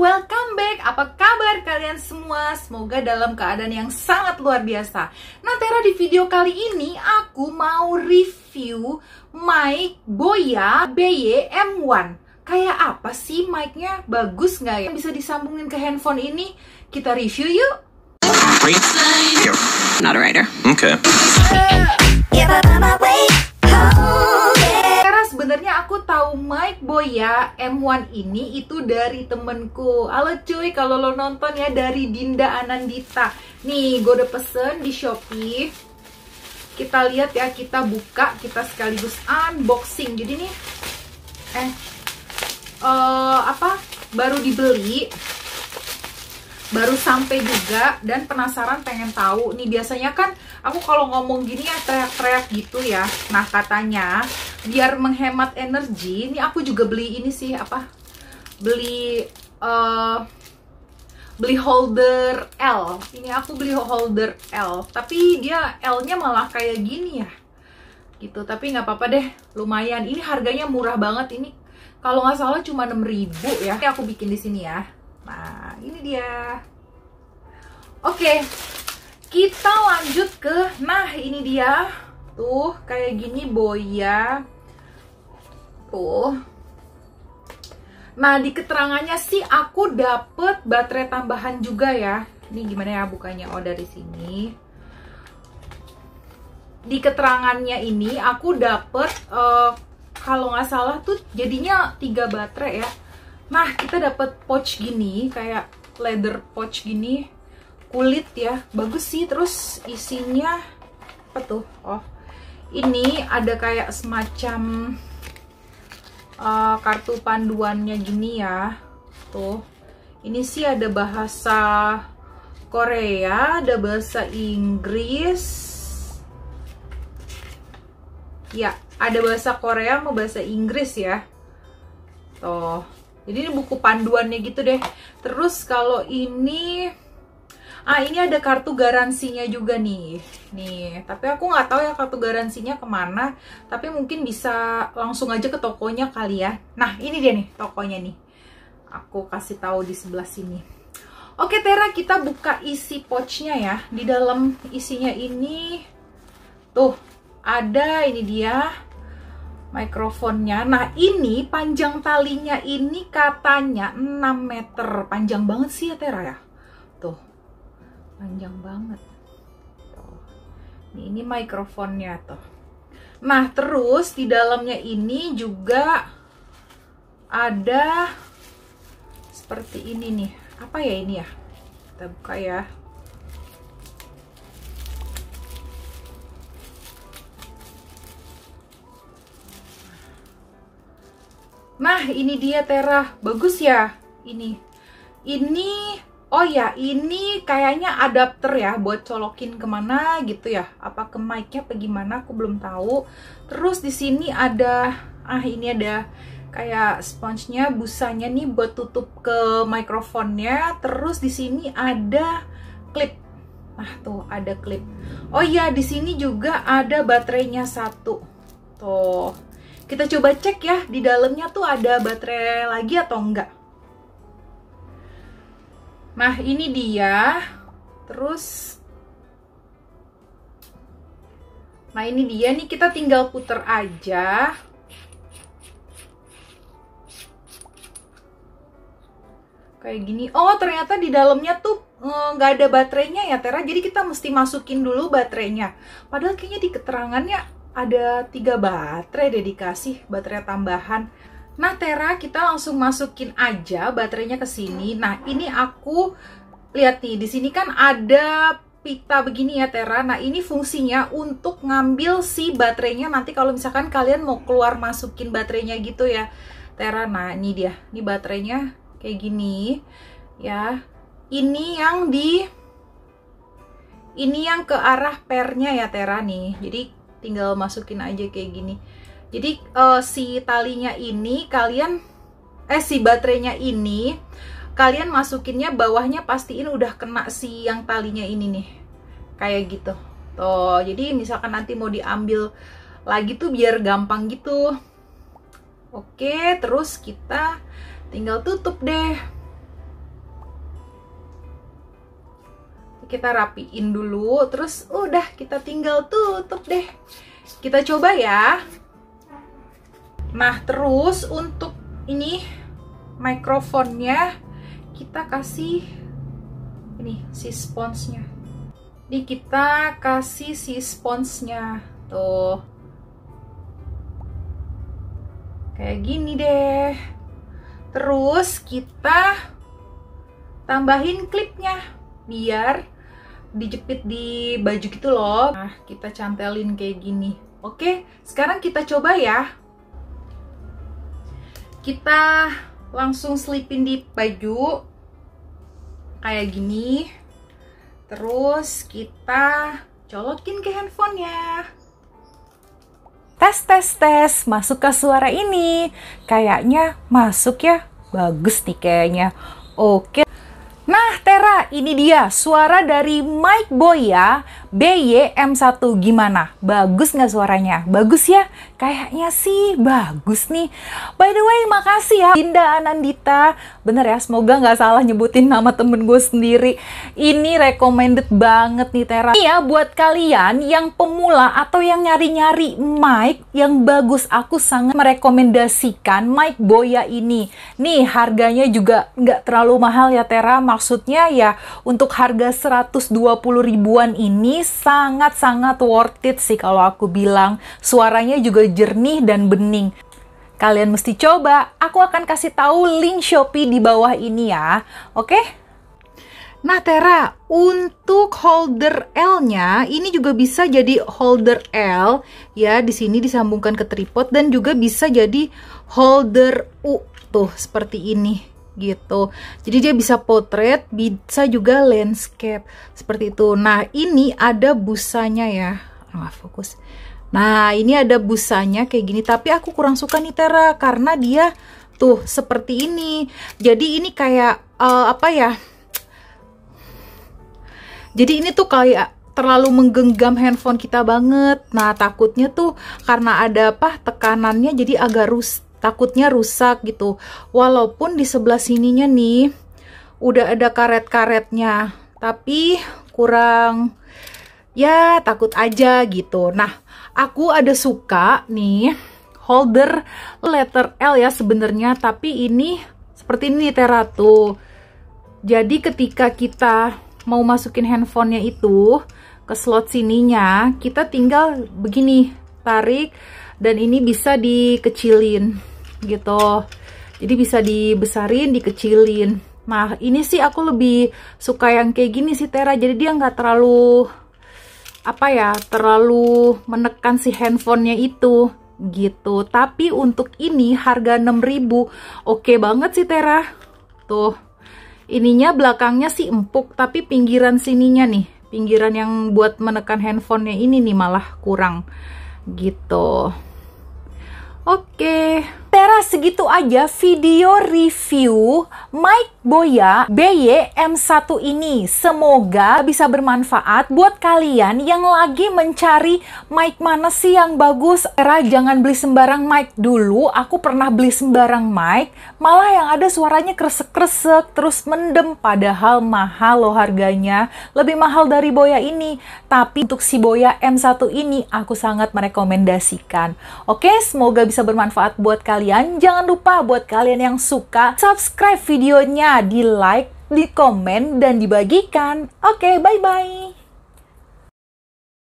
welcome back. Apa kabar kalian semua? Semoga dalam keadaan yang sangat luar biasa. Nah, Tera di video kali ini aku mau review mic Boya BY-M1. Kayak apa sih mic-nya? Bagus nggak ya? Bisa disambungin ke handphone ini? Kita review yuk! not a writer. Okay. Mike Boya M1 ini itu dari temenku Halo cuy kalau lo nonton ya dari Dinda Anandita Nih gue udah pesen di Shopee Kita lihat ya kita buka kita sekaligus unboxing Jadi nih eh uh, apa baru dibeli baru sampai juga dan penasaran pengen tahu nih biasanya kan aku kalau ngomong gini ya teriak-teriak gitu ya nah katanya biar menghemat energi ini aku juga beli ini sih apa beli uh, beli holder L ini aku beli holder L tapi dia L-nya malah kayak gini ya gitu tapi nggak apa-apa deh lumayan ini harganya murah banget ini kalau nggak salah cuma 6000 ya ini aku bikin di sini ya nah ini dia oke kita lanjut ke nah ini dia tuh kayak gini boya ya. tuh nah di keterangannya sih aku dapet baterai tambahan juga ya ini gimana ya bukanya oh dari sini di keterangannya ini aku dapet uh, kalau nggak salah tuh jadinya tiga baterai ya Nah, kita dapat pouch gini, kayak leather pouch gini, kulit ya, bagus sih. Terus isinya apa tuh? Oh, ini ada kayak semacam uh, kartu panduannya gini ya. Tuh, ini sih ada bahasa Korea, ada bahasa Inggris. Ya, ada bahasa Korea mau bahasa Inggris ya. Tuh jadi ini buku panduannya gitu deh. Terus kalau ini Ah ini ada kartu garansinya juga nih Nih tapi aku nggak tahu ya kartu garansinya kemana Tapi mungkin bisa langsung aja ke tokonya kali ya Nah ini dia nih tokonya nih Aku kasih tahu di sebelah sini Oke Tera kita buka isi pouchnya ya Di dalam isinya ini Tuh ada ini dia mikrofonnya. Nah ini panjang talinya ini katanya 6 meter. Panjang banget sih ya Tera ya. Tuh, panjang banget. Tuh. Ini, ini mikrofonnya tuh. Nah terus di dalamnya ini juga ada seperti ini nih. Apa ya ini ya? Kita buka ya. Nah, ini dia Tera. Bagus ya ini. Ini, oh ya, ini kayaknya adapter ya buat colokin kemana gitu ya. Apa ke mic-nya apa gimana, aku belum tahu. Terus di sini ada, ah ini ada kayak sponge-nya, busanya nih buat tutup ke mikrofonnya. Terus di sini ada clip. Nah, tuh ada klip. Oh iya, di sini juga ada baterainya satu. Tuh kita coba cek ya, di dalamnya tuh ada baterai lagi atau enggak. Nah, ini dia. Terus Nah, ini dia nih kita tinggal puter aja. Kayak gini. Oh, ternyata di dalamnya tuh eh, nggak ada baterainya ya Tera jadi kita mesti masukin dulu baterainya padahal kayaknya di keterangannya ada tiga baterai deh dikasih baterai tambahan nah Tera kita langsung masukin aja baterainya ke sini nah ini aku lihat nih di sini kan ada pita begini ya Tera nah ini fungsinya untuk ngambil si baterainya nanti kalau misalkan kalian mau keluar masukin baterainya gitu ya Tera nah ini dia ini baterainya kayak gini ya ini yang di ini yang ke arah pernya ya Tera nih jadi tinggal masukin aja kayak gini jadi uh, si talinya ini kalian eh si baterainya ini kalian masukinnya bawahnya pastiin udah kena si yang talinya ini nih kayak gitu tuh jadi misalkan nanti mau diambil lagi tuh biar gampang gitu oke terus kita tinggal tutup deh kita rapiin dulu terus udah kita tinggal tutup deh kita coba ya nah terus untuk ini mikrofonnya kita kasih ini si sponsnya ini kita kasih si sponsnya tuh kayak gini deh terus kita tambahin klipnya biar dijepit di baju gitu loh. Nah, kita cantelin kayak gini. Oke, sekarang kita coba ya. Kita langsung selipin di baju kayak gini. Terus kita colokin ke handphonenya Tes tes tes, masuk ke suara ini. Kayaknya masuk ya. Bagus nih kayaknya. Oke. Nah, Tera, ini dia suara dari Mike Boya BYM1 gimana? Bagus nggak suaranya? Bagus ya? Kayaknya sih bagus nih. By the way, makasih ya Dinda Anandita. Bener ya, semoga nggak salah nyebutin nama temen gue sendiri. Ini recommended banget nih Tera. Iya, buat kalian yang pemula atau yang nyari-nyari mic yang bagus, aku sangat merekomendasikan mic Boya ini. Nih, harganya juga nggak terlalu mahal ya Tera. Maksudnya ya, untuk harga 120 ribuan ini sangat-sangat worth it sih kalau aku bilang. Suaranya juga jernih dan bening. Kalian mesti coba. Aku akan kasih tahu link Shopee di bawah ini ya. Oke? Nah Tera, untuk holder L-nya ini juga bisa jadi holder L ya, di sini disambungkan ke tripod dan juga bisa jadi holder U tuh seperti ini gitu. Jadi dia bisa potret, bisa juga landscape seperti itu. Nah, ini ada busanya ya. Nggak fokus. Nah, ini ada busanya kayak gini, tapi aku kurang suka nih Tera karena dia tuh seperti ini. Jadi ini kayak uh, apa ya? Jadi ini tuh kayak terlalu menggenggam handphone kita banget. Nah, takutnya tuh karena ada apa? tekanannya jadi agak rus takutnya rusak gitu. Walaupun di sebelah sininya nih udah ada karet-karetnya, tapi kurang ya takut aja gitu. Nah, aku ada suka nih holder letter L ya sebenarnya, tapi ini seperti ini Teratu. Jadi ketika kita mau masukin handphonenya itu ke slot sininya, kita tinggal begini, tarik dan ini bisa dikecilin gitu. Jadi bisa dibesarin, dikecilin. Nah, ini sih aku lebih suka yang kayak gini sih Tera. Jadi dia nggak terlalu apa ya terlalu menekan si handphonenya itu gitu tapi untuk ini harga 6000 oke okay banget sih Tera tuh ininya belakangnya sih empuk tapi pinggiran sininya nih pinggiran yang buat menekan handphonenya ini nih malah kurang gitu oke okay tera segitu aja video review Mike Boya bym 1 ini. Semoga bisa bermanfaat buat kalian yang lagi mencari mic mana sih yang bagus. tera jangan beli sembarang mic dulu. Aku pernah beli sembarang mic, malah yang ada suaranya kresek-kresek terus mendem padahal mahal loh harganya. Lebih mahal dari Boya ini. Tapi untuk si Boya M1 ini aku sangat merekomendasikan. Oke, semoga bisa bermanfaat buat kalian kalian. Jangan lupa buat kalian yang suka, subscribe videonya, di like, di komen, dan dibagikan. Oke, bye-bye!